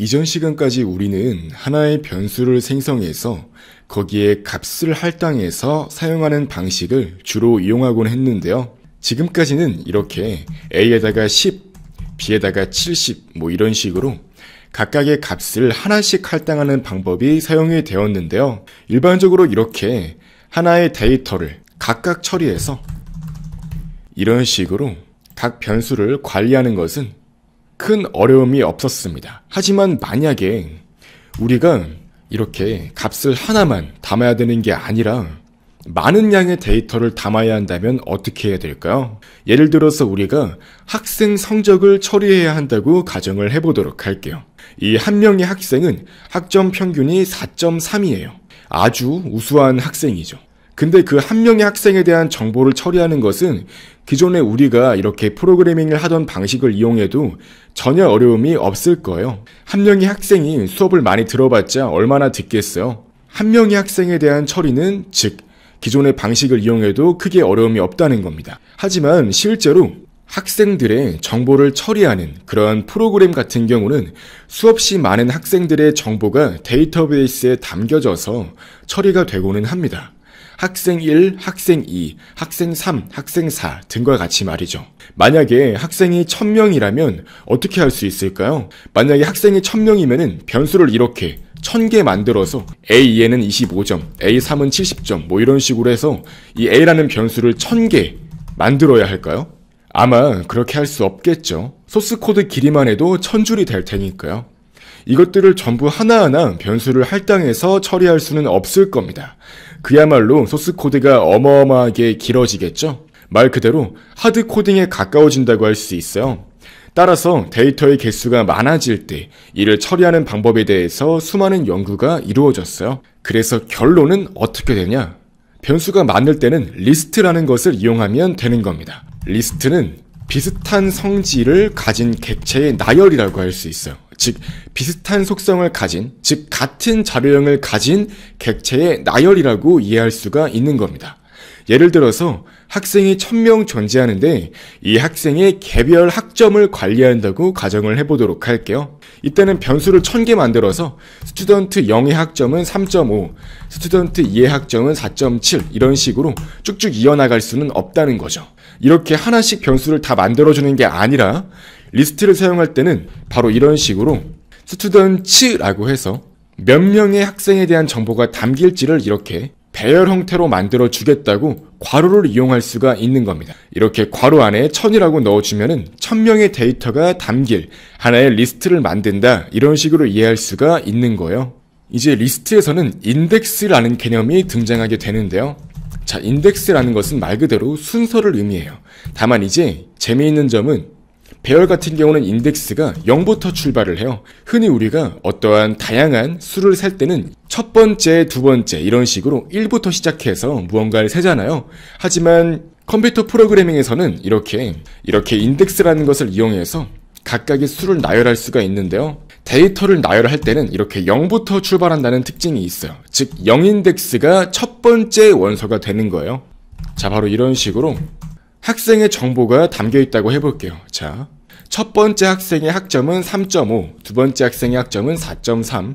이전 시간까지 우리는 하나의 변수를 생성해서 거기에 값을 할당해서 사용하는 방식을 주로 이용하곤 했는데요. 지금까지는 이렇게 A에다가 10, B에다가 70, 뭐 이런 식으로 각각의 값을 하나씩 할당하는 방법이 사용이 되었는데요. 일반적으로 이렇게 하나의 데이터를 각각 처리해서 이런 식으로 각 변수를 관리하는 것은 큰 어려움이 없었습니다. 하지만 만약에 우리가 이렇게 값을 하나만 담아야 되는 게 아니라 많은 양의 데이터를 담아야 한다면 어떻게 해야 될까요? 예를 들어서 우리가 학생 성적을 처리해야 한다고 가정을 해보도록 할게요. 이 한 명의 학생은 학점 평균이 4.3이에요. 아주 우수한 학생이죠. 근데 그 한 명의 학생에 대한 정보를 처리하는 것은 기존에 우리가 이렇게 프로그래밍을 하던 방식을 이용해도 전혀 어려움이 없을 거예요. 한 명의 학생이 수업을 많이 들어봤자 얼마나 듣겠어요? 한 명의 학생에 대한 처리는 즉 기존의 방식을 이용해도 크게 어려움이 없다는 겁니다. 하지만 실제로 학생들의 정보를 처리하는 그러한 프로그램 같은 경우는 수없이 많은 학생들의 정보가 데이터베이스에 담겨져서 처리가 되고는 합니다. 학생 1, 학생 2, 학생 3, 학생 4 등과 같이 말이죠. 만약에 학생이 1000명이라면 어떻게 할 수 있을까요? 만약에 학생이 1 0 0 0명이면 변수를 이렇게 1000개 만들어서 A2에는 25점, A3은 70점 뭐 이런 식으로 해서 이 A라는 변수를 1000개 만들어야 할까요? 아마 그렇게 할 수 없겠죠. 소스 코드 길이만 해도 1000줄이 될 테니까요. 이것들을 전부 하나하나 변수를 할당해서 처리할 수는 없을 겁니다. 그야말로 소스 코드가 어마어마하게 길어지겠죠? 말 그대로 하드 코딩에 가까워진다고 할 수 있어요. 따라서 데이터의 개수가 많아질 때 이를 처리하는 방법에 대해서 수많은 연구가 이루어졌어요. 그래서 결론은 어떻게 되냐? 변수가 많을 때는 리스트라는 것을 이용하면 되는 겁니다. 리스트는 비슷한 성질을 가진 객체의 나열이라고 할 수 있어요. 즉 비슷한 속성을 가진 즉 같은 자료형을 가진 객체의 나열이라고 이해할 수가 있는 겁니다. 예를 들어서 학생이 1000명 존재하는데 이 학생의 개별 학점을 관리한다고 가정을 해보도록 할게요. 이때는 변수를 1000개 만들어서 스튜던트 0의 학점은 3.5, 스튜던트 2의 학점은 4.7 이런 식으로 쭉쭉 이어나갈 수는 없다는 거죠. 이렇게 하나씩 변수를 다 만들어주는 게 아니라 리스트를 사용할 때는 바로 이런 식으로 스튜던츠라고 해서 몇 명의 학생에 대한 정보가 담길지를 이렇게 배열 형태로 만들어 주겠다고 괄호를 이용할 수가 있는 겁니다. 이렇게 괄호 안에 천이라고 넣어주면은 천명의 데이터가 담길 하나의 리스트를 만든다 이런 식으로 이해할 수가 있는 거예요. 이제 리스트에서는 인덱스라는 개념이 등장하게 되는데요. 자, 인덱스라는 것은 말 그대로 순서를 의미해요. 다만 이제 재미있는 점은 배열 같은 경우는 인덱스가 0부터 출발을 해요. 흔히 우리가 어떠한 다양한 수를 살 때는 첫 번째, 두 번째 이런 식으로 1부터 시작해서 무언가를 세잖아요. 하지만 컴퓨터 프로그래밍에서는 이렇게 이렇게 인덱스라는 것을 이용해서 각각의 수를 나열할 수가 있는데요. 데이터를 나열할 때는 이렇게 0부터 출발한다는 특징이 있어요. 즉, 0인덱스가 첫 번째 원소가 되는 거예요. 자, 바로 이런 식으로 학생의 정보가 담겨 있다고 해볼게요. 자, 첫 번째 학생의 학점은 3.5, 두 번째 학생의 학점은 4.3,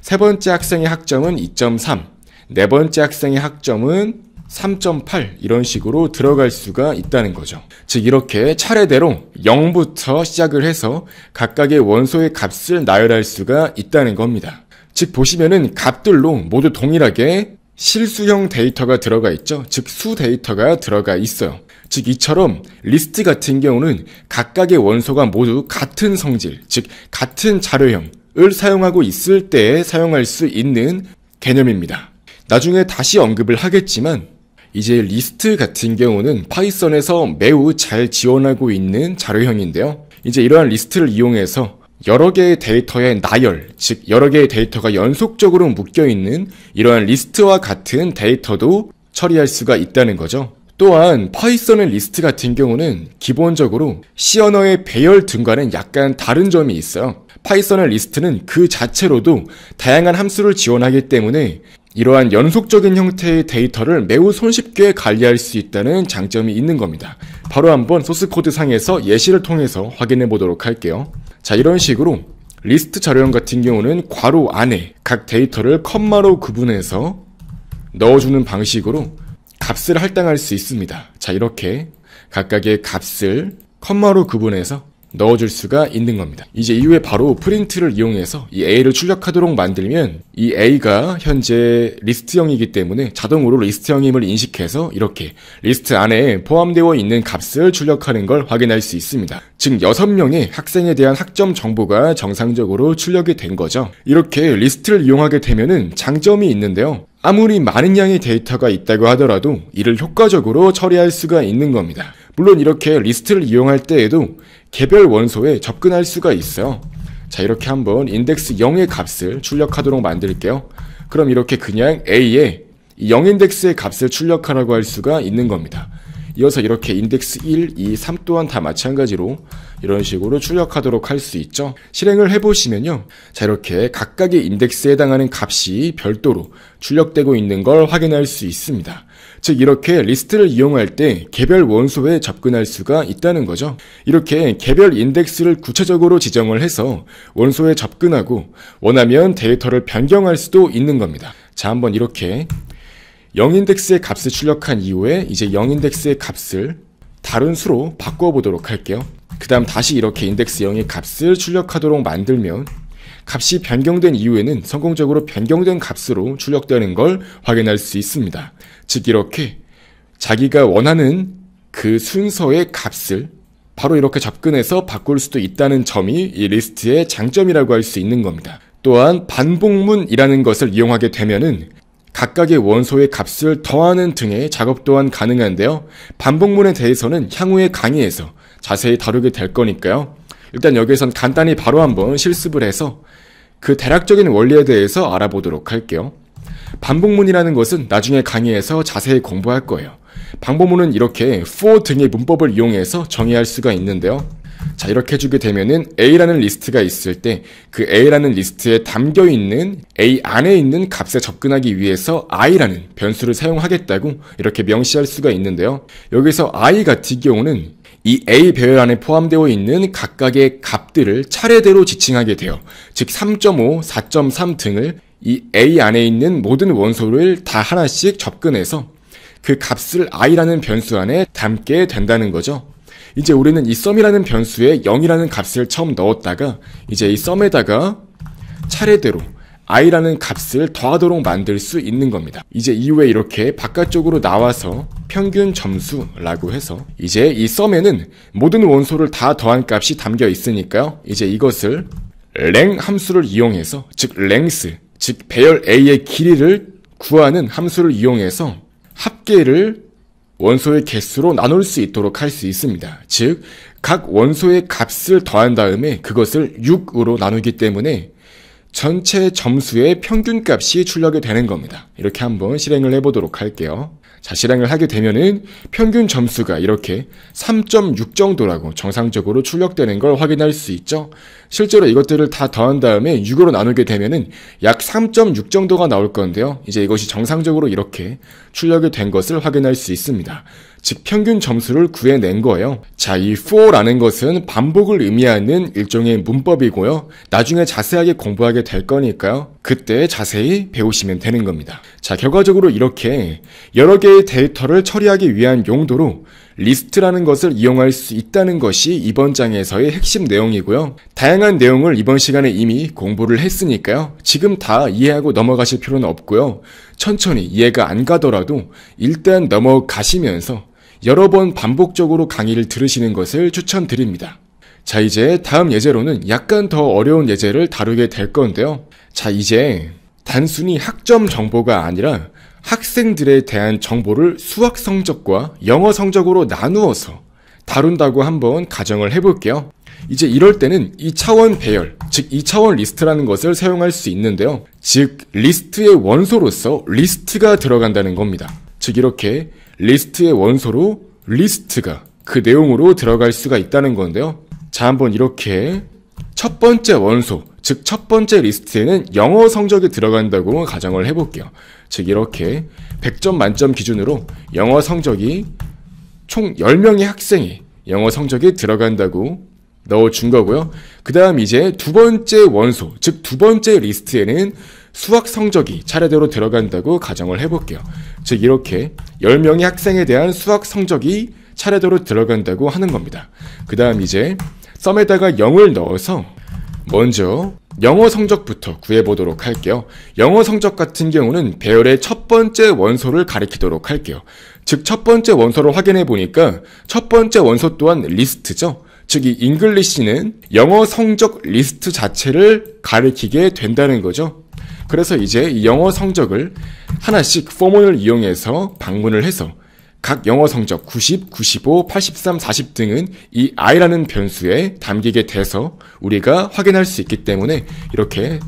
세 번째 학생의 학점은 2.3, 네 번째 학생의 학점은 3.8 이런 식으로 들어갈 수가 있다는 거죠. 즉 이렇게 차례대로 0부터 시작을 해서 각각의 원소의 값을 나열할 수가 있다는 겁니다. 즉 보시면은 값들로 모두 동일하게 실수형 데이터가 들어가 있죠. 즉 수 데이터가 들어가 있어요. 즉 이처럼 리스트 같은 경우는 각각의 원소가 모두 같은 성질, 즉 같은 자료형을 사용하고 있을 때 사용할 수 있는 개념입니다. 나중에 다시 언급을 하겠지만 이제 리스트 같은 경우는 파이썬에서 매우 잘 지원하고 있는 자료형인데요. 이제 이러한 리스트를 이용해서 여러 개의 데이터의 나열, 즉 여러 개의 데이터가 연속적으로 묶여 있는 이러한 리스트와 같은 데이터도 처리할 수가 있다는 거죠. 또한 파이썬의 리스트 같은 경우는 기본적으로 C 언어의 배열 등과는 약간 다른 점이 있어요. 파이썬의 리스트는 그 자체로도 다양한 함수를 지원하기 때문에 이러한 연속적인 형태의 데이터를 매우 손쉽게 관리할 수 있다는 장점이 있는 겁니다. 바로 한번 소스코드 상에서 예시를 통해서 확인해 보도록 할게요. 자 이런 식으로 리스트 자료형 같은 경우는 괄호 안에 각 데이터를 컴마로 구분해서 넣어주는 방식으로 값을 할당할 수 있습니다. 자 이렇게 각각의 값을 컴마로 구분해서 넣어줄 수가 있는 겁니다. 이제 이후에 바로 프린트를 이용해서 이 A를 출력하도록 만들면 이 A가 현재 리스트형이기 때문에 자동으로 리스트형임을 인식해서 이렇게 리스트 안에 포함되어 있는 값을 출력하는 걸 확인할 수 있습니다. 즉 6명의 학생에 대한 학점 정보가 정상적으로 출력이 된 거죠. 이렇게 리스트를 이용하게 되면 장점이 있는데요. 아무리 많은 양의 데이터가 있다고 하더라도 이를 효과적으로 처리할 수가 있는 겁니다. 물론 이렇게 리스트를 이용할 때에도 개별 원소에 접근할 수가 있어요. 자 이렇게 한번 인덱스 0의 값을 출력하도록 만들게요. 그럼 이렇게 그냥 A에 0인덱스의 값을 출력하라고 할 수가 있는 겁니다. 이어서 이렇게 인덱스 1, 2, 3 또한 다 마찬가지로 이런 식으로 출력하도록 할 수 있죠. 실행을 해보시면요. 자 이렇게 각각의 인덱스에 해당하는 값이 별도로 출력되고 있는 걸 확인할 수 있습니다. 즉 이렇게 리스트를 이용할 때 개별 원소에 접근할 수가 있다는 거죠. 이렇게 개별 인덱스를 구체적으로 지정을 해서 원소에 접근하고 원하면 데이터를 변경할 수도 있는 겁니다. 자 한번 이렇게 영인덱스의 값을 출력한 이후에 이제 영인덱스의 값을 다른 수로 바꿔 보도록 할게요 그 다음 다시 이렇게 인덱스 0의 값을 출력하도록 만들면 값이 변경된 이후에는 성공적으로 변경된 값으로 출력되는 걸 확인할 수 있습니다 즉 이렇게 자기가 원하는 그 순서의 값을 바로 이렇게 접근해서 바꿀 수도 있다는 점이 이 리스트의 장점이라고 할 수 있는 겁니다 또한 반복문이라는 것을 이용하게 되면은 각각의 원소의 값을 더하는 등의 작업 또한 가능한데요. 반복문에 대해서는 향후의 강의에서 자세히 다루게 될 거니까요. 일단 여기에선 간단히 바로 한번 실습을 해서 그 대략적인 원리에 대해서 알아보도록 할게요. 반복문이라는 것은 나중에 강의에서 자세히 공부할 거예요. 반복문은 이렇게 for 등의 문법을 이용해서 정의할 수가 있는데요. 자, 이렇게 해주게 되면은 A라는 리스트가 있을 때 그 A라는 리스트에 담겨 있는 A 안에 있는 값에 접근하기 위해서 I라는 변수를 사용하겠다고 이렇게 명시할 수가 있는데요. 여기서 I 같은 경우는 이 A 배열 안에 포함되어 있는 각각의 값들을 차례대로 지칭하게 돼요. 즉 3.5, 4.3 등을 이 A 안에 있는 모든 원소를 다 하나씩 접근해서 그 값을 i라는 변수 안에 담게 된다는 거죠. 이제 우리는 이 썸이라는 변수에 0이라는 값을 처음 넣었다가 이제 이 썸에다가 차례대로 i라는 값을 더하도록 만들 수 있는 겁니다. 이제 이후에 이렇게 바깥쪽으로 나와서 평균 점수라고 해서 이제 이 썸에는 모든 원소를 다 더한 값이 담겨 있으니까요. 이제 이것을 랭 함수를 이용해서 즉 랭스 즉 배열 A의 길이를 구하는 함수를 이용해서 합계를 원소의 개수로 나눌 수 있도록 할 수 있습니다. 즉, 각 원소의 값을 더한 다음에 그것을 6으로 나누기 때문에 전체 점수의 평균값이 출력이 되는 겁니다. 이렇게 한번 실행을 해보도록 할게요. 자, 실행을 하게 되면은 평균 점수가 이렇게 3.6 정도라고 정상적으로 출력되는 걸 확인할 수 있죠. 실제로 이것들을 다 더한 다음에 6으로 나누게 되면은 약 3.6 정도가 나올 건데요. 이제 이것이 정상적으로 이렇게 출력이 된 것을 확인할 수 있습니다. 즉평균 점수를 구해낸 거예요. 자, 이 4라는 것은 반복을 의미하는 일종의 문법이고요. 나중에 자세하게 공부하게 될 거니까요. 그때 자세히 배우시면 되는 겁니다. 자, 결과적으로 이렇게 여러 개의 데이터를 처리하기 위한 용도로 리스트라는 것을 이용할 수 있다는 것이 이번 장에서의 핵심 내용이고요. 다양한 내용을 이번 시간에 이미 공부를 했으니까요. 지금 다 이해하고 넘어가실 필요는 없고요. 천천히 이해가 안 가더라도 일단 넘어가시면서 여러 번 반복적으로 강의를 들으시는 것을 추천드립니다. 자, 이제 다음 예제로는 약간 더 어려운 예제를 다루게 될 건데요. 자, 이제 단순히 학점 정보가 아니라 학생들에 대한 정보를 수학 성적과 영어 성적으로 나누어서 다룬다고 한번 가정을 해볼게요. 이제 이럴 때는 2차원 배열, 즉 2차원 리스트라는 것을 사용할 수 있는데요. 즉, 리스트의 원소로서 리스트가 들어간다는 겁니다. 즉, 이렇게 리스트의 원소로 리스트가 그 내용으로 들어갈 수가 있다는 건데요. 자, 한번 이렇게 첫 번째 원소, 즉 첫 번째 리스트에는 영어 성적이 들어간다고 가정을 해볼게요. 즉 이렇게 100점 만점 기준으로 영어 성적이 총 10명의 학생이 영어 성적이 들어간다고 넣어준 거고요. 그 다음 이제 두 번째 원소, 즉 두 번째 리스트에는 수학 성적이 차례대로 들어간다고 가정을 해볼게요. 즉 이렇게 10명의 학생에 대한 수학 성적이 차례대로 들어간다고 하는 겁니다. 그 다음 이제 썸에다가 0을 넣어서 먼저 영어 성적부터 구해보도록 할게요. 영어 성적 같은 경우는 배열의 첫 번째 원소를 가리키도록 할게요. 즉 첫 번째 원소를 확인해 보니까 첫 번째 원소 또한 리스트죠. 즉 이 잉글리시는 영어 성적 리스트 자체를 가리키게 된다는 거죠. 그래서 이제 영어 성적을 하나씩 포문을 이용해서 방문을 해서 각 영어 성적 90, 95, 83, 40 등은 이 i라는 변수에 담기게 돼서 우리가 확인할 수 있기 때문에 이렇게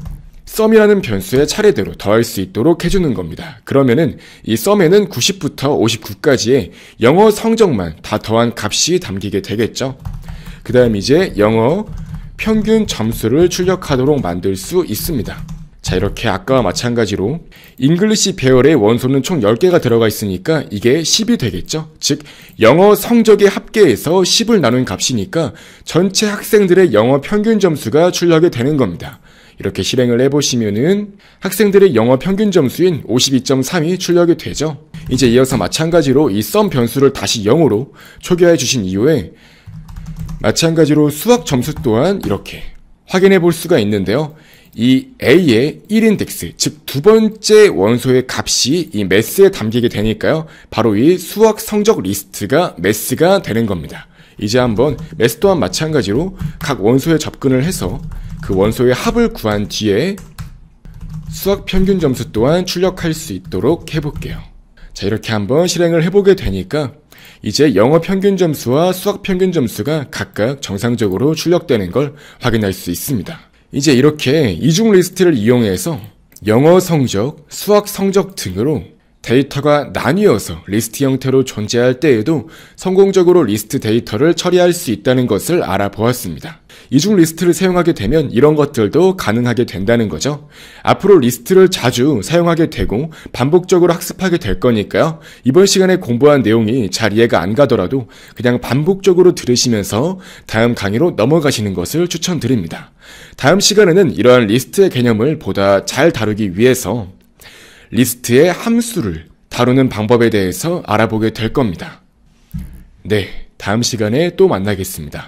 썸이라는 변수에 차례대로 더할 수 있도록 해주는 겁니다. 그러면은 이 썸에는 90부터 59까지의 영어 성적만 다 더한 값이 담기게 되겠죠. 그 다음 이제 영어 평균 점수를 출력하도록 만들 수 있습니다. 자 이렇게 아까와 마찬가지로 잉글리시 배열의 원소는 총 10개가 들어가 있으니까 이게 10이 되겠죠. 즉 영어 성적의 합계에서 10을 나눈 값이니까 전체 학생들의 영어 평균 점수가 출력이 되는 겁니다. 이렇게 실행을 해보시면은 학생들의 영어 평균 점수인 52.3이 출력이 되죠. 이제 이어서 마찬가지로 이 썸 변수를 다시 0으로 초기화해 주신 이후에 마찬가지로 수학 점수 또한 이렇게 확인해 볼 수가 있는데요. 이 A의 1인덱스, 즉 두 번째 원소의 값이 이 매스에 담기게 되니까요. 바로 이 수학 성적 리스트가 매스가 되는 겁니다. 이제 한번 매스 또한 마찬가지로 각 원소에 접근을 해서 그 원소의 합을 구한 뒤에 수학 평균 점수 또한 출력할 수 있도록 해볼게요. 자, 이렇게 한번 실행을 해보게 되니까 이제 영어 평균 점수와 수학 평균 점수가 각각 정상적으로 출력되는 걸 확인할 수 있습니다. 이제 이렇게 이중 리스트를 이용해서 영어 성적, 수학 성적 등으로 데이터가 나뉘어서 리스트 형태로 존재할 때에도 성공적으로 리스트 데이터를 처리할 수 있다는 것을 알아보았습니다. 이중 리스트를 사용하게 되면 이런 것들도 가능하게 된다는 거죠. 앞으로 리스트를 자주 사용하게 되고 반복적으로 학습하게 될 거니까요. 이번 시간에 공부한 내용이 잘 이해가 안 가더라도 그냥 반복적으로 들으시면서 다음 강의로 넘어가시는 것을 추천드립니다. 다음 시간에는 이러한 리스트의 개념을 보다 잘 다루기 위해서 리스트의 함수를 다루는 방법에 대해서 알아보게 될 겁니다. 네, 다음 시간에 또 만나겠습니다.